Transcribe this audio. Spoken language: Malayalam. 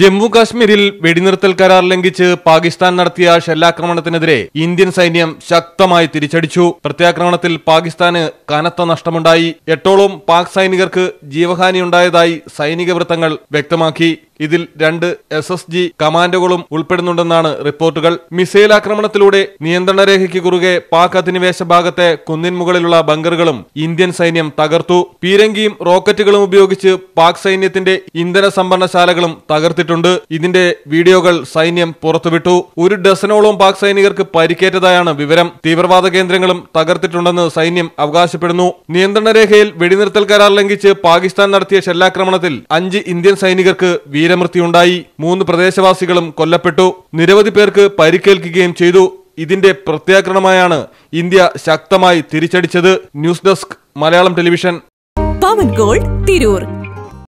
ജമ്മു കാശ്മീരിൽ വെടിനിർത്തൽ കരാർ ലംഘിച്ച് പാകിസ്ഥാൻ നടത്തിയ ഷെല്ലാക്രമണത്തിനെതിരെ ഇന്ത്യൻ സൈന്യം ശക്തമായി തിരിച്ചടിച്ചു പ്രത്യാക്രമണത്തിൽ പാകിസ്ഥാന് കനത്ത നഷ്ടമുണ്ടായി എട്ടോളം പാക് സൈനികർക്ക് ജീവഹാനിയുണ്ടായതായി സൈനിക വൃത്തങ്ങൾ വ്യക്തമാക്കി ഇതിൽ രണ്ട് എസ് എസ് ജി കമാൻഡോകളും ഉൾപ്പെടുന്നുണ്ടെന്നാണ് റിപ്പോർട്ടുകൾ മിസൈൽ ആക്രമണത്തിലൂടെ നിയന്ത്രണരേഖയ്ക്ക് കുറുകെ പാക് അധിനിവേശ ഭാഗത്തെ കുന്നിൻ മുകളിലുള്ള ബങ്കറുകളും ഇന്ത്യൻ സൈന്യം തകർത്തു പീരങ്കിയും റോക്കറ്റുകളും ഉപയോഗിച്ച് പാക് സൈന്യത്തിന്റെ ഇന്ധന സംഭരണശാലകളും തകർത്തിട്ടുണ്ട് ഇതിന്റെ വീഡിയോകൾ സൈന്യം പുറത്തുവിട്ടു ഒരു ഡസനോളം പാക് സൈനികർക്ക് പരിക്കേറ്റതായാണ് വിവരം തീവ്രവാദ കേന്ദ്രങ്ങളും തകർത്തിട്ടുണ്ടെന്ന് സൈന്യം അവകാശപ്പെടുന്നു നിയന്ത്രണരേഖയിൽ വെടിനിർത്തൽ കരാർ ലംഘിച്ച് പാകിസ്ഥാൻ നടത്തിയ ഷെല്ലാക്രമണത്തിൽ അഞ്ച് ഇന്ത്യൻ സൈനികർക്ക് വീരമൃത്യുണ്ടായി മൂന്ന് പ്രദേശവാസികളും കൊല്ലപ്പെട്ടു നിരവധി പേർക്ക് പരിക്കേൽക്കുകയും ചെയ്തു ഇതിന്റെ പ്രത്യാക്രമണമായാണ് ഇന്ത്യ ശക്തമായി തിരിച്ചടിച്ചത് news desk Malayalam television Pavan gold Tirur